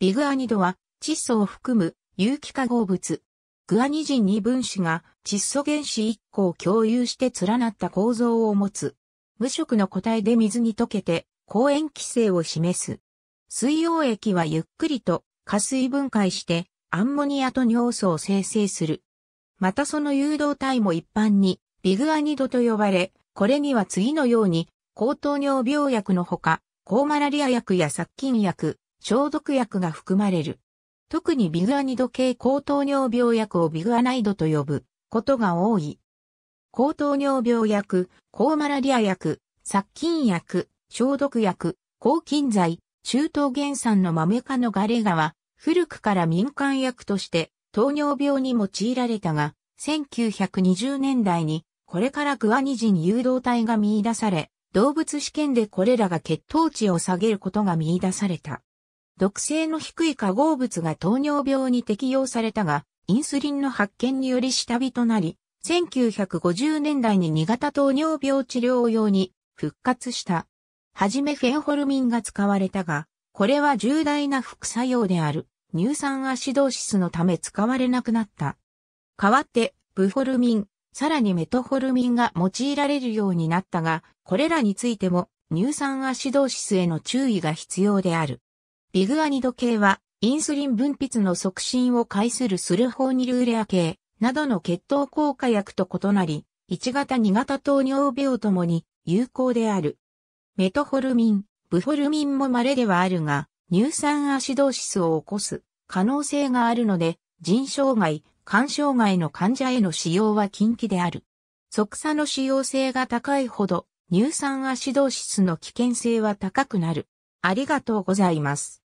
ビグアニドは窒素を含む有機化合物。グアニジン2分子が窒素原子1個を共有して連なった構造を持つ。無色の固体で水に溶けて抗塩基性を示す。水溶液はゆっくりと加水分解してアンモニアと尿素を生成する。またその誘導体も一般にビグアニドと呼ばれ、これには次のように、高糖尿病薬のほか、高マラリア薬や殺菌薬、消毒薬が含まれる。特にビグアニド系高糖尿病薬をビグアナイドと呼ぶことが多い。高糖尿病薬、高マラリア薬、殺菌薬、消毒薬、抗菌剤、中東原産のマメ科のガレガは、古くから民間薬として糖尿病に用いられたが、1920年代にこれからグアニジン誘導体が見出され、動物試験でこれらが血糖値を下げることが見出された。毒性の低い化合物が糖尿病に適用されたが、インスリンの発見により下火となり、1950年代に2型糖尿病治療用に復活した。はじめフェンホルミンが使われたが、これは重大な副作用である乳酸アシドーシスのため使われなくなった。代わって、ブホルミン、さらにメトホルミンが用いられるようになったが、これらについても乳酸アシドーシスへの注意が必要である。イグアニド系は、インスリン分泌の促進を介するスルホーニルーレア系などの血糖効果薬と異なり、1型2型糖尿病ともに有効である。メトホルミン、ブホルミンも稀ではあるが、乳酸アシドーシスを起こす可能性があるので、腎障害、肝障害の患者への使用は禁忌である。即差の使用性が高いほど、乳酸アシドーシスの危険性は高くなる。ありがとうございます。